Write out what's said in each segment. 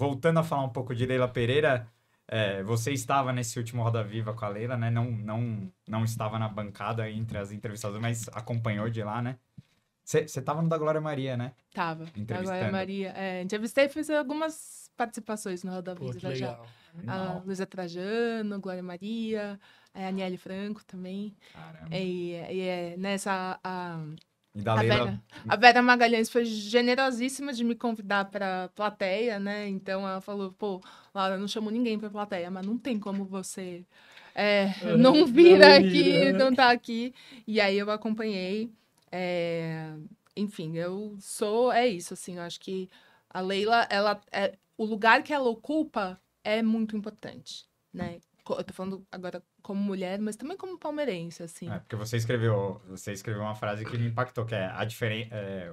voltando a falar um pouco de Leila Pereira, é, você estava nesse último Roda Viva com a Leila, né? Não, não, não estava na bancada entre as entrevistas, mas acompanhou de lá, né? Você estava no da Glória Maria, né? Tava. Da Glória Maria. É, entrevistei e fiz algumas participações no Roda Viva da legal. A Luísa Trajano, Glória Maria, é, a Aniele Franco também. Caramba. E, e é nessa. A, e da a, Leila... Vera, a Vera Magalhães foi generosíssima de me convidar para plateia, né? Então ela falou: pô, Laura, não chamo ninguém para plateia, mas não tem como você é, é não vir não aqui, vira. Né? não tá aqui. E aí eu acompanhei. É... Enfim, eu sou. É isso, assim, eu acho que a Leila, ela, é... o lugar que ela ocupa é muito importante, né? eu tô falando agora como mulher, mas também como palmeirense, assim. É, porque você escreveu, você escreveu uma frase que me impactou, que é a diferença. É...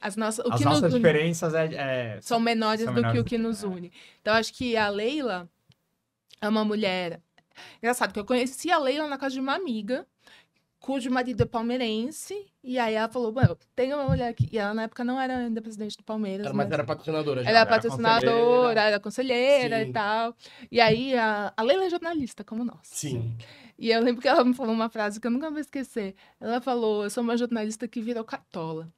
As, nossa, As nossas diferenças é, é... são menores são do menores... que o que nos é. une. Então, acho que a Leila é uma mulher. Engraçado, que eu conheci a Leila na casa de uma amiga cujo marido é palmeirense. E aí ela falou, mano, tem uma mulher aqui. E ela na época não era ainda presidente do Palmeiras. Era, mas, mas era patrocinadora já. Ela era né? patrocinadora, era conselheira Sim. e tal. E aí a, a Leila é jornalista, como nós. Sim. E eu lembro que ela me falou uma frase que eu nunca vou esquecer. Ela falou, eu sou uma jornalista que virou catola.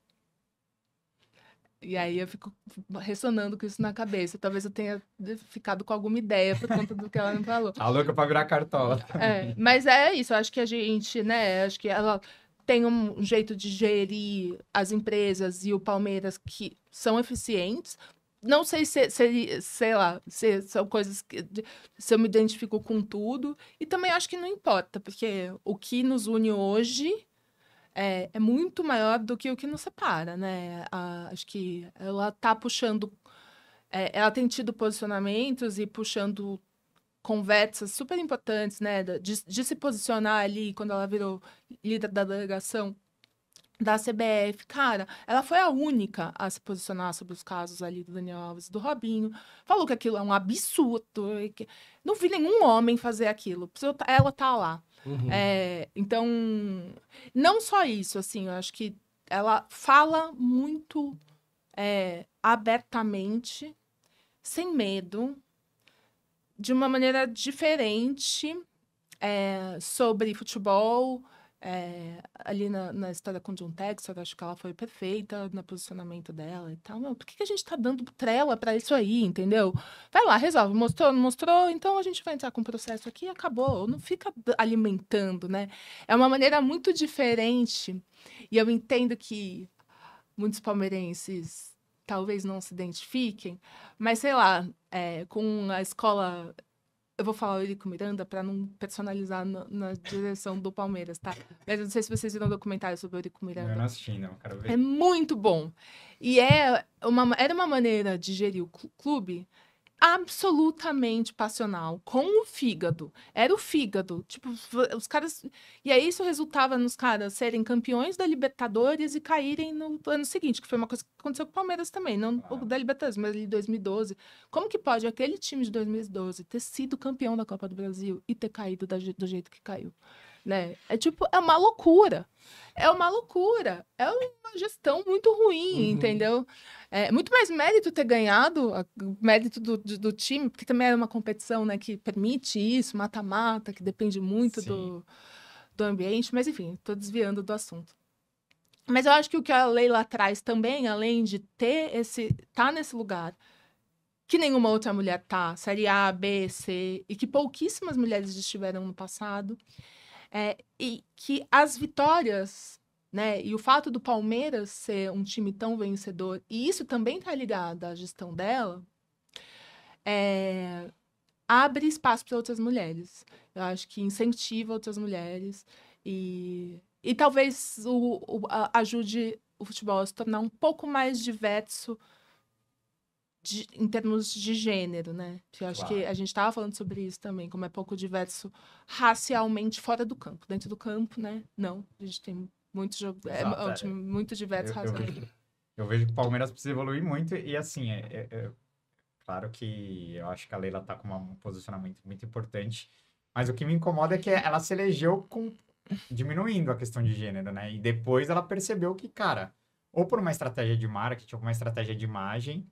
E aí eu fico ressonando com isso na cabeça. Talvez eu tenha ficado com alguma ideia por conta do que ela me falou. A louca pra virar cartola. É, mas é isso, eu acho que a gente, né? Acho que ela tem um jeito de gerir as empresas e o Palmeiras que são eficientes. Não sei se, se sei lá, se são coisas que se eu me identifico com tudo. E também acho que não importa, porque o que nos une hoje é, é muito maior do que o que nos separa, né? A, acho que ela tá puxando, é, ela tem tido posicionamentos e puxando conversas super importantes, né? De, de, se posicionar ali quando ela virou líder da delegação da CBF, cara, ela foi a única a se posicionar sobre os casos ali do Daniel Alves, do Robinho. Falou que aquilo é um absurdo. Que... Não vi nenhum homem fazer aquilo. Tá, ela tá lá. Uhum. É, então, não só isso, assim, eu acho que ela fala muito é, abertamente, sem medo, de uma maneira diferente é, sobre futebol, é, ali na, na, história com John Texor, acho que ela foi perfeita no posicionamento dela e tal. Meu, por que, que a gente tá dando trela para isso aí, entendeu? Vai lá, resolve. Mostrou, não mostrou? Então a gente vai entrar com o processo aqui e acabou. Não fica alimentando, né? É uma maneira muito diferente. E eu entendo que muitos palmeirenses talvez não se identifiquem, mas sei lá, é, com a escola eu vou falar o Eurico Miranda para não personalizar no, na direção do Palmeiras, tá? Mas eu não sei se vocês viram o documentário sobre o Eurico Miranda. Eu não assisti, não, quero ver. É muito bom. E é uma, era uma maneira de gerir o clube absolutamente passional com o fígado. Era o fígado. Tipo, os caras. E aí isso resultava nos caras serem campeões da Libertadores e caírem no ano seguinte, que foi uma coisa que aconteceu com o Palmeiras também, não ah. da Libertadores, mas de 2012. Como que pode aquele time de 2012 ter sido campeão da Copa do Brasil e ter caído da, do jeito que caiu? né? É tipo, é uma loucura. É uma loucura. É uma gestão muito ruim, uhum. entendeu? É muito mais mérito ter ganhado, mérito do, do, do, time, porque também era uma competição, né, que permite isso, mata-mata, que depende muito do, do ambiente. Mas, enfim, estou desviando do assunto. Mas eu acho que o que a Leila traz também, além de ter esse. tá nesse lugar que nenhuma outra mulher tá, série A, B, C, e que pouquíssimas mulheres estiveram no passado, é, e que as vitórias, né, e o fato do Palmeiras ser um time tão vencedor, e isso também está ligado à gestão dela, é, abre espaço para outras mulheres. Eu acho que incentiva outras mulheres e, e talvez o, o, ajude o futebol a se tornar um pouco mais diverso de, em termos de gênero, né? eu acho claro. que a gente estava falando sobre isso também, como é pouco diverso racialmente fora do campo. Dentro do campo, né? Não, a gente tem muito jogos, é, é, é, muito diverso eu, eu, vejo, eu vejo que o Palmeiras precisa evoluir muito e assim, é, é, é claro que eu acho que a Leila está com um posicionamento muito importante, mas o que me incomoda é que ela se elegeu com diminuindo a questão de gênero, né? E depois ela percebeu que, cara, ou por uma estratégia de marketing, ou por uma estratégia de imagem,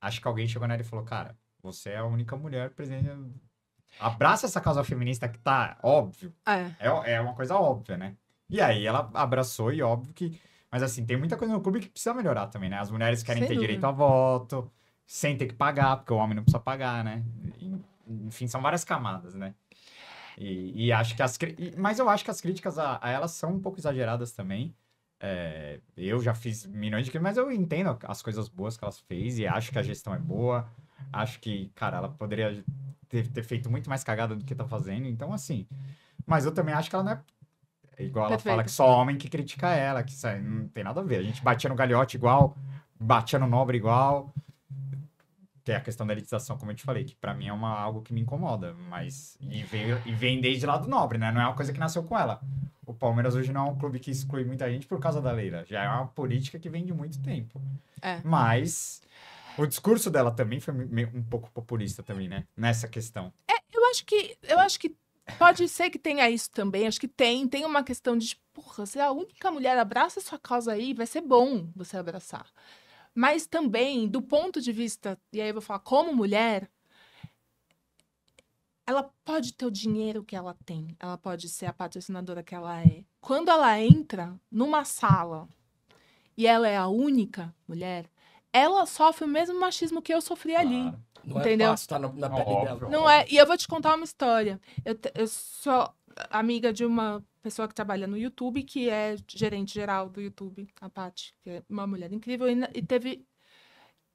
acho que alguém chegou nela e falou, cara, você é a única mulher presente. Abraça essa causa feminista que tá óbvio. É. É, é uma coisa óbvia, né? E aí ela abraçou e óbvio que. Mas assim, tem muita coisa no clube que precisa melhorar também, né? As mulheres querem Sem ter dúvida. direito a voto, sem ter que pagar, porque o homem não precisa pagar, né? Enfim, são várias camadas, né? E, e acho que as. Mas eu acho que as críticas a, a elas são um pouco exageradas também. É, eu já fiz milhões de coisas, mas eu entendo as coisas boas que elas fez e acho que a gestão é boa. Acho que, cara, ela poderia ter, ter feito muito mais cagada do que tá fazendo. Então, assim. Mas eu também acho que ela não é. Igual ela Perfeito. fala que só homem que critica ela, que isso aí não tem nada a ver. A gente batia no galhote igual, batia no nobre igual tem a questão da elitização, como eu te falei, que para mim é uma, algo que me incomoda, mas e vem, e vem desde lado nobre, né? Não é uma coisa que nasceu com ela. O Palmeiras hoje não é um clube que exclui muita gente por causa da Leila, já é uma política que vem de muito tempo. É. Mas o discurso dela também foi um pouco populista também, né? Nessa questão. É, eu acho que eu acho que pode ser que tenha isso também, acho que tem, tem uma questão de, tipo, porra, se a única mulher abraça sua causa aí, vai ser bom você abraçar. Mas também, do ponto de vista, e aí eu vou falar como mulher, ela pode ter o dinheiro que ela tem, ela pode ser a patrocinadora que ela é. Quando ela entra numa sala e ela é a única mulher, ela sofre o mesmo machismo que eu sofri ah, ali. Não é entendeu? é fácil, tá na, na pele dela. Não é, e eu vou te contar uma história. Eu, eu só amiga de uma pessoa que trabalha no YouTube, que é gerente geral do YouTube, a Paty, que é uma mulher incrível. E, e teve,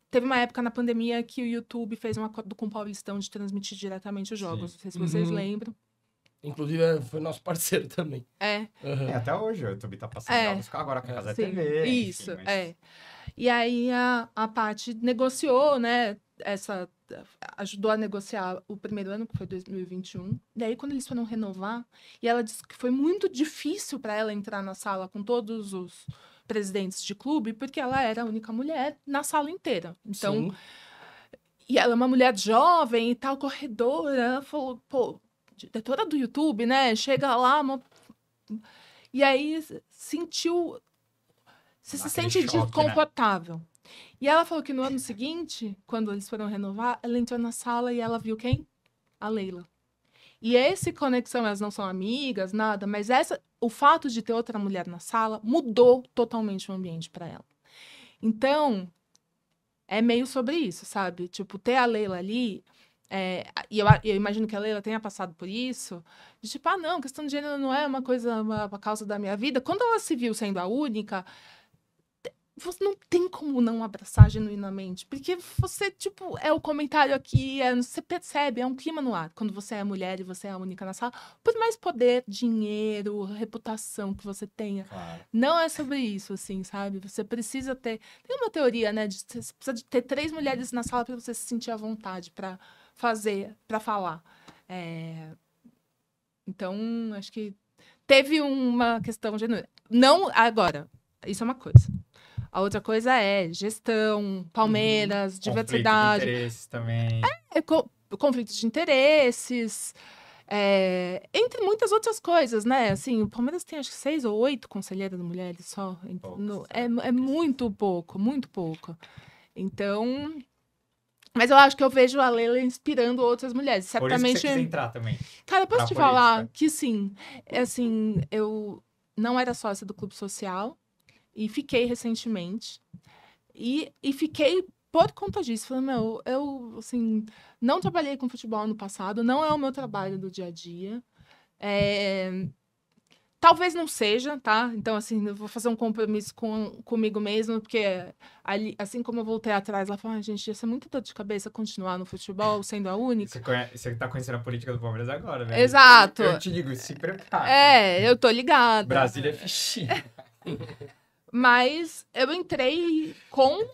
teve uma época na pandemia que o YouTube fez um acordo com o Paulistão de transmitir diretamente os jogos. Sim. Não sei se vocês uhum. lembram. Inclusive, é, foi nosso parceiro também. É. Uhum. é até hoje, o YouTube tá passando é. agora com a Casa é Sim. TV. Isso, enfim, mas... é. E aí a, a parte negociou, né? Essa. Ajudou a negociar o primeiro ano, que foi 2021. Daí, quando eles foram renovar, e ela disse que foi muito difícil para ela entrar na sala com todos os presidentes de clube, porque ela era a única mulher na sala inteira. Então. Sim. E ela é uma mulher jovem e tal, corredora. falou, pô, diretora do YouTube, né? Chega lá, uma... e aí sentiu. Você se sente choque, né? desconfortável. Né? E ela falou que no ano seguinte, quando eles foram renovar, ela entrou na sala e ela viu quem? A Leila. E esse conexão, elas não são amigas, nada, mas essa, o fato de ter outra mulher na sala mudou totalmente o ambiente para ela. Então, é meio sobre isso, sabe? Tipo, ter a Leila ali é, e eu, eu, imagino que a Leila tenha passado por isso, de tipo, ah, não, questão de gênero não é uma coisa, uma, uma causa da minha vida. Quando ela se viu sendo a única, você não tem como não abraçar genuinamente, porque você, tipo, é o comentário aqui, é, você percebe, é um clima no ar. Quando você é mulher e você é a única na sala, por mais poder, dinheiro, reputação que você tenha, claro. não é sobre isso, assim, sabe? Você precisa ter. Tem uma teoria, né, de, você precisa de ter três mulheres na sala para você se sentir à vontade, para fazer, para falar. É... Então, acho que teve uma questão genuína. Não, agora, isso é uma coisa. A outra coisa é gestão, Palmeiras, uhum. diversidade. conflitos de interesses também. É, co conflitos de interesses. É, entre muitas outras coisas, né? Assim, o Palmeiras tem acho que seis ou oito conselheiras mulheres só. no, é, é, é muito pouco, muito pouco. Então, mas eu acho que eu vejo a Leila inspirando outras mulheres. Certamente. Por isso que você é entrar também. Cara, posso te política. falar que sim. É assim, eu não era sócia do clube social e fiquei recentemente. E, e fiquei por conta disso. Falei, meu, eu, assim, não trabalhei com futebol no passado, não é o meu trabalho do dia a dia. É, Talvez não seja, tá? Então, assim, eu vou fazer um compromisso com, comigo mesmo, porque ali, assim como eu voltei atrás lá, falei, ah, gente, ia ser muito dor de cabeça continuar no futebol sendo a única. Você, conhece, você tá conhecendo a política do Palmeiras agora, né? Exato. Eu te digo, se prepara. É, eu tô ligada. Brasília é fichinha. Mas eu entrei com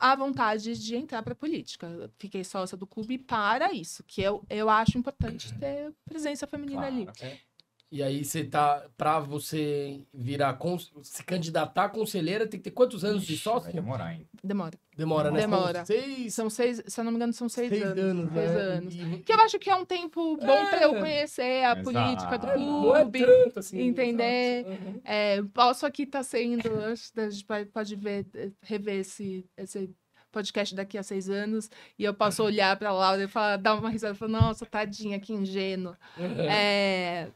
a vontade de entrar para política. fiquei sócia do clube para isso, que eu, eu acho importante ter presença feminina claro, ali. É. E aí você tá. Pra você virar. se candidatar a conselheira, tem que ter quantos anos Ixi, de sócio? Vai demorar, hein? Demora. Demora, né? Demora. Seis... São seis, se eu não me engano, são seis, seis anos. anos. Seis né? anos. E... Que eu acho que é um tempo bom é. pra eu é. conhecer a Exato. política do é, é clube. É tanto, assim, entender. Uhum. É, posso aqui estar tá sendo. a gente pode ver, eh, rever esse, esse podcast daqui a seis anos e eu posso olhar para Laura e falar, dar uma risada, falar, nossa, tadinha, que ingênuo. Uhum. É,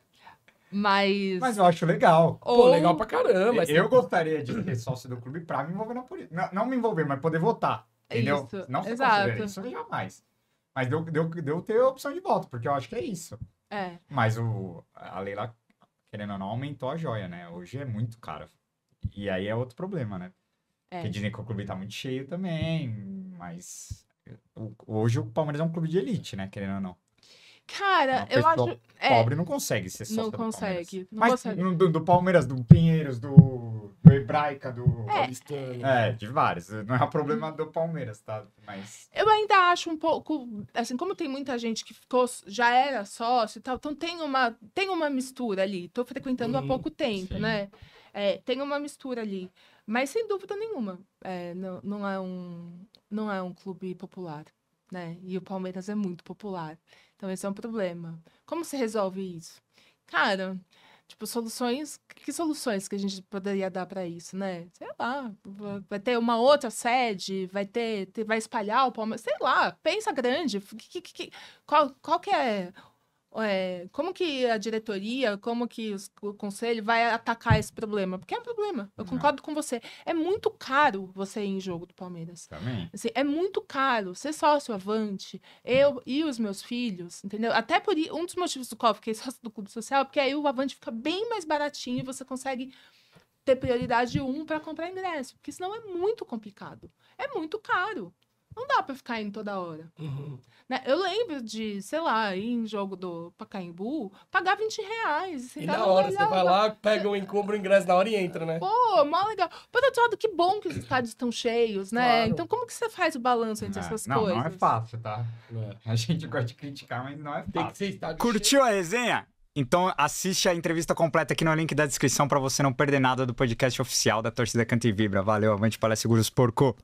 mas. Mas eu acho legal. Ou... Pô, legal pra caramba. Eu, assim. eu gostaria de ser sócio do clube pra me envolver na política. Não, não me envolver, mas poder votar. Entendeu? Isso, não se exato. isso jamais. Mas deu, deu, deu ter opção de voto, porque eu acho que é isso. É. Mas o, a Leila, querendo ou não, aumentou a joia, né? Hoje é muito caro. E aí é outro problema, né? É. Porque dizem que o clube tá muito cheio também, mas hoje o Palmeiras é um clube de elite, né? Querendo ou não. Cara, eu acho. É. Pobre é, não consegue ser sócio não do consegue, do Palmeiras. Não Mas consegue. Do, do, Palmeiras, do Pinheiros, do, do Hebraica, do É. é, de vários. Não é um problema do Palmeiras, tá? Mas. Eu ainda acho um pouco. Assim, como tem muita gente que ficou, já era sócio e tal, então tem uma, tem uma mistura ali. Tô frequentando hum, há pouco tempo, sim. né? É, tem uma mistura ali. Mas sem dúvida nenhuma, é, não, não, é um, não é um clube popular né? E o Palmeiras é muito popular. Então esse é um problema. Como se resolve isso? Cara, tipo, soluções, que soluções que a gente poderia dar para isso, né? Sei lá, vai ter uma outra sede, vai ter, vai espalhar o Palmeiras, sei lá, pensa grande. que, que, qual, qual que é é, como que a diretoria, como que os, o conselho vai atacar esse problema? Porque é um problema, eu uhum. concordo com você. É muito caro você ir em jogo do Palmeiras. Também. Assim, é muito caro ser sócio avante, eu uhum. e os meus filhos, entendeu? Até por um dos motivos do qual eu fiquei sócio do clube social, é porque aí o avante fica bem mais baratinho e você consegue ter prioridade 1 um para comprar ingresso, porque senão é muito complicado. É muito caro. Não dá pra ficar indo toda hora. Uhum. Né? Eu lembro de, sei lá, ir em jogo do Pacaembu, pagar 20 reais. E tá na hora, você vai lá, pega o um o ingresso na hora e entra, né? Pô, mó legal. Por outro lado, que bom que os estádios estão cheios, né? Claro. Então, como que você faz o balanço entre é, essas não, coisas? Não, é fácil, tá? É. A gente gosta de criticar, mas não é fácil. Tem que ser estádio Curtiu cheio. a resenha? Então assiste a entrevista completa aqui no link da descrição para você não perder nada do podcast oficial da Torcida Canta e Vibra. Valeu, avante, palestra seguros porco!